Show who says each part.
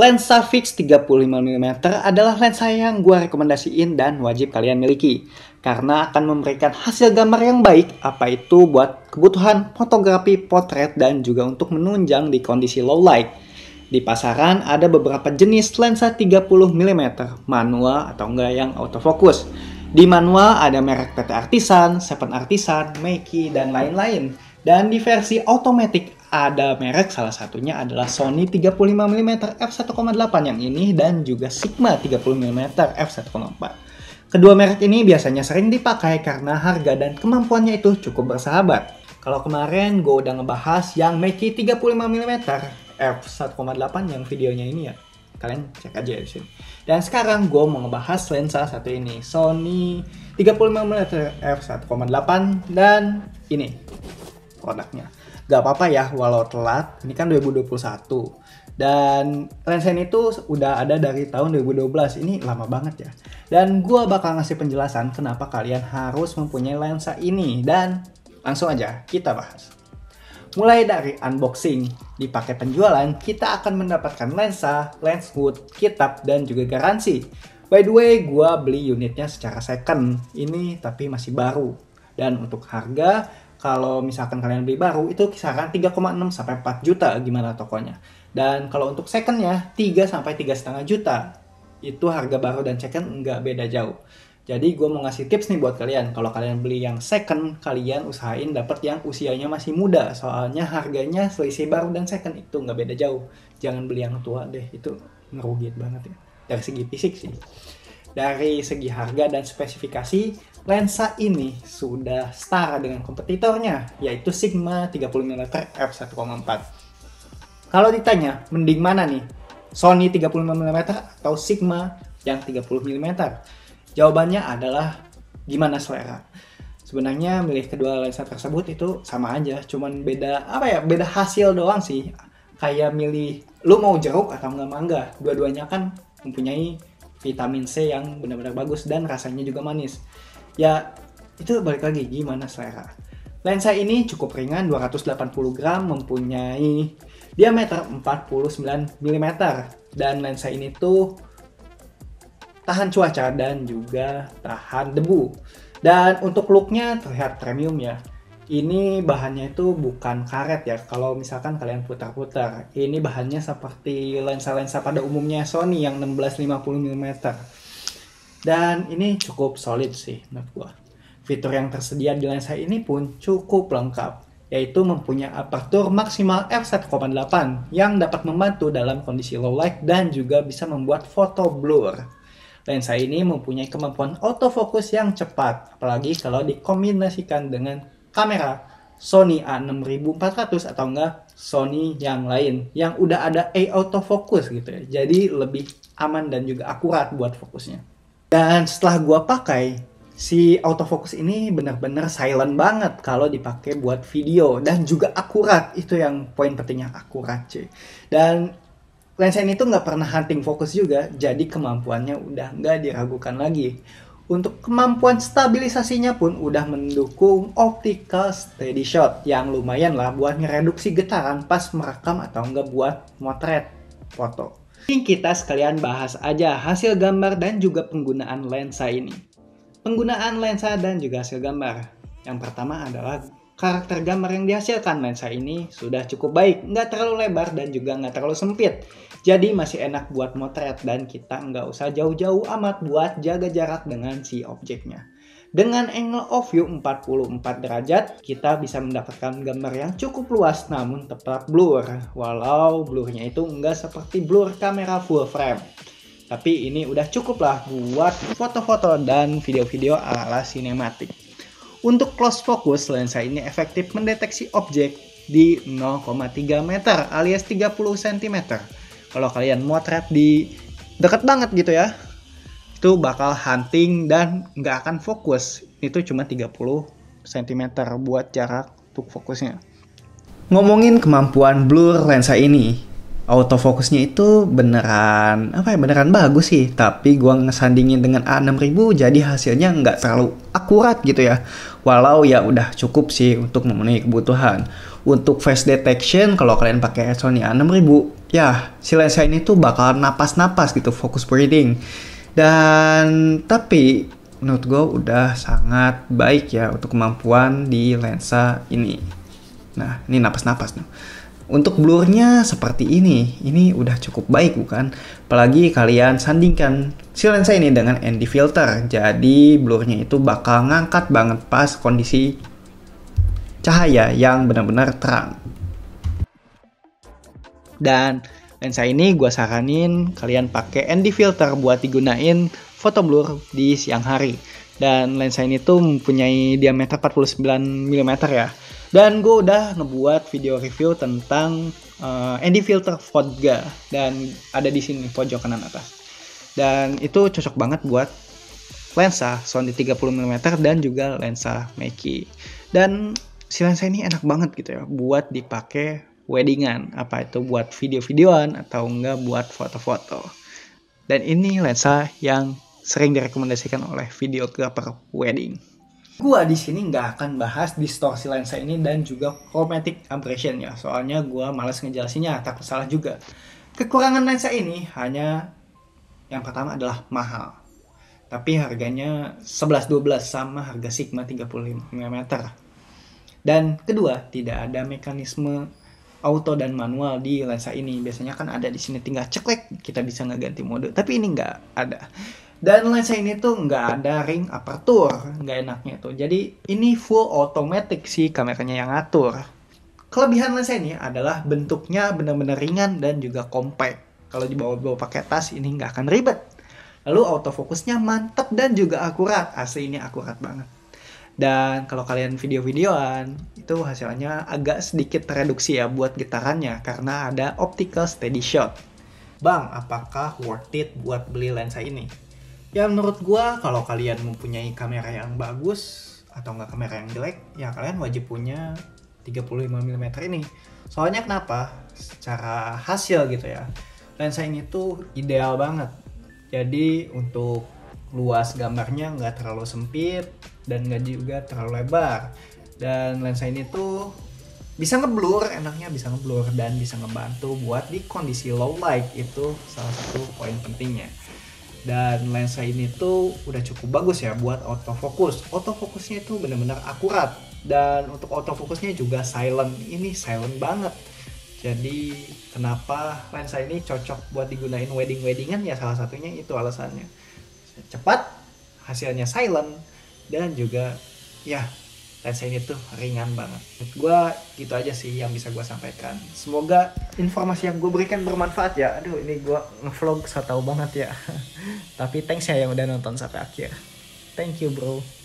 Speaker 1: Lensa fix 35mm adalah lensa yang gue rekomendasiin dan wajib kalian miliki karena akan memberikan hasil gambar yang baik apa itu buat kebutuhan fotografi potret dan juga untuk menunjang di kondisi low light. Di pasaran ada beberapa jenis lensa 30mm manual atau enggak yang autofocus. Di manual ada merek PT Artisan, Seven Artisan, Meiki, dan lain-lain. Dan di versi automatic ada merek salah satunya adalah Sony 35mm f1.8 yang ini dan juga Sigma 30mm f1.4. Kedua merek ini biasanya sering dipakai karena harga dan kemampuannya itu cukup bersahabat. Kalau kemarin gue udah ngebahas yang Meiki 35mm f1.8 yang videonya ini ya. Kalian cek aja ya sini. Dan sekarang gue mau ngebahas lensa satu ini. Sony 35mm f1.8 dan ini produknya gak apa-apa ya walau telat. Ini kan 2021. Dan Lensen itu udah ada dari tahun 2012. Ini lama banget ya. Dan gue bakal ngasih penjelasan kenapa kalian harus mempunyai lensa ini. Dan langsung aja kita bahas. Mulai dari unboxing, di paket penjualan kita akan mendapatkan lensa, lens hood, kitab, dan juga garansi. By the way, gue beli unitnya secara second, ini tapi masih baru. Dan untuk harga, kalau misalkan kalian beli baru itu kisaran 3,6 sampai 4 juta gimana tokonya. Dan kalau untuk secondnya 3 sampai 3,5 juta itu harga baru dan second nggak beda jauh. Jadi gue mau ngasih tips nih buat kalian. Kalau kalian beli yang second, kalian usahain dapat yang usianya masih muda. Soalnya harganya selisih baru dan second itu nggak beda jauh. Jangan beli yang tua deh, itu ngerugit banget ya. Dari segi fisik sih. Dari segi harga dan spesifikasi, lensa ini sudah setara dengan kompetitornya, yaitu Sigma 30mm f1.4. Kalau ditanya, mending mana nih? Sony 35mm atau Sigma yang 30mm? Jawabannya adalah gimana selera. Sebenarnya milih kedua lensa tersebut itu sama aja, cuman beda apa ya? Beda hasil doang sih. Kayak milih lu mau jeruk atau nggak mangga, dua-duanya kan mempunyai vitamin C yang benar-benar bagus dan rasanya juga manis. Ya, itu balik lagi gimana selera. Lensa ini cukup ringan 280 gram mempunyai diameter 49 mm dan lensa ini tuh tahan cuaca dan juga tahan debu. Dan untuk looknya terlihat premium ya ini bahannya itu bukan karet ya kalau misalkan kalian putar-putar ini bahannya seperti lensa-lensa pada umumnya Sony yang 1650 mm dan ini cukup solid sih menurut gua fitur yang tersedia di lensa ini pun cukup lengkap yaitu mempunyai aperture maksimal f1.8 yang dapat membantu dalam kondisi low light dan juga bisa membuat foto blur lensa ini mempunyai kemampuan autofocus yang cepat, apalagi kalau dikombinasikan dengan kamera Sony A6400 atau enggak Sony yang lain yang udah ada AI autofocus gitu ya. Jadi lebih aman dan juga akurat buat fokusnya. Dan setelah gua pakai si autofocus ini benar-benar silent banget kalau dipakai buat video dan juga akurat itu yang poin pentingnya akurat cuy dan lensa ini tuh nggak pernah hunting fokus juga jadi kemampuannya udah nggak diragukan lagi untuk kemampuan stabilisasinya pun udah mendukung optical steady shot yang lumayan lah buat ngereduksi getaran pas merekam atau enggak buat motret foto. Ini kita sekalian bahas aja hasil gambar dan juga penggunaan lensa ini. Penggunaan lensa dan juga hasil gambar. Yang pertama adalah karakter gambar yang dihasilkan lensa ini sudah cukup baik, nggak terlalu lebar dan juga nggak terlalu sempit. Jadi masih enak buat motret dan kita nggak usah jauh-jauh amat buat jaga jarak dengan si objeknya. Dengan angle of view 44 derajat, kita bisa mendapatkan gambar yang cukup luas namun tetap blur, walau blurnya itu nggak seperti blur kamera full frame. Tapi ini udah cukup lah buat foto-foto dan video-video ala-ala sinematik. Untuk close focus, lensa ini efektif mendeteksi objek di 0,3 meter alias 30 cm. Kalau kalian motret di deket banget gitu ya, itu bakal hunting dan nggak akan fokus. Itu cuma 30 cm buat jarak untuk fokusnya. Ngomongin kemampuan blur lensa ini, autofocusnya itu beneran apa ya beneran bagus sih tapi gua ngesandingin dengan A6000 jadi hasilnya nggak terlalu akurat gitu ya walau ya udah cukup sih untuk memenuhi kebutuhan untuk face detection kalau kalian pakai Sony A6000 ya si lensa ini tuh bakal napas-napas gitu fokus breathing dan tapi menurut gue udah sangat baik ya untuk kemampuan di lensa ini nah ini napas-napas nih untuk blurnya seperti ini, ini udah cukup baik bukan? Apalagi kalian sandingkan si lensa ini dengan ND filter, jadi blurnya itu bakal ngangkat banget pas kondisi cahaya yang benar-benar terang. Dan lensa ini gue saranin kalian pakai ND filter buat digunain foto blur di siang hari. Dan lensa ini tuh mempunyai diameter 49 mm ya dan gue udah ngebuat video review tentang uh, Andy Filter Vodka dan ada di sini pojok kanan atas. Dan itu cocok banget buat lensa Sony 30mm dan juga lensa Mackie. Dan si lensa ini enak banget gitu ya buat dipakai weddingan, apa itu buat video-videoan atau enggak buat foto-foto. Dan ini lensa yang sering direkomendasikan oleh videographer wedding. Gua di sini nggak akan bahas distorsi lensa ini dan juga chromatic aberration ya, soalnya gua malas ngejelasinnya, takut salah juga. Kekurangan lensa ini hanya yang pertama adalah mahal. Tapi harganya 11-12 sama harga Sigma 35 mm. Dan kedua, tidak ada mekanisme auto dan manual di lensa ini. Biasanya kan ada di sini tinggal ceklek kita bisa ngeganti mode. Tapi ini nggak ada. Dan lensa ini tuh nggak ada ring aperture, nggak enaknya tuh. Jadi ini full automatic sih kameranya yang ngatur. Kelebihan lensa ini adalah bentuknya benar-benar ringan dan juga compact. Kalau dibawa-bawa pakai tas ini nggak akan ribet. Lalu autofokusnya mantap dan juga akurat. Asli ini akurat banget. Dan kalau kalian video-videoan, itu hasilnya agak sedikit tereduksi ya buat getarannya karena ada optical steady shot. Bang, apakah worth it buat beli lensa ini? ya menurut gue kalau kalian mempunyai kamera yang bagus atau nggak kamera yang jelek ya kalian wajib punya 35 mm ini soalnya kenapa secara hasil gitu ya lensa ini tuh ideal banget jadi untuk luas gambarnya nggak terlalu sempit dan nggak juga terlalu lebar dan lensa ini tuh bisa ngeblur enaknya bisa ngeblur dan bisa ngebantu buat di kondisi low light itu salah satu poin pentingnya dan lensa ini tuh udah cukup bagus ya buat autofocus autofocusnya itu benar-benar akurat dan untuk autofocusnya juga silent ini silent banget jadi kenapa lensa ini cocok buat digunain wedding-weddingan ya salah satunya itu alasannya cepat hasilnya silent dan juga ya ini tuh ringan banget. Gue gitu aja sih yang bisa gue sampaikan. Semoga informasi yang gue berikan bermanfaat ya. Aduh ini gue ngevlog so tau banget ya. Tapi thanks ya yang udah nonton sampai akhir. Thank you bro.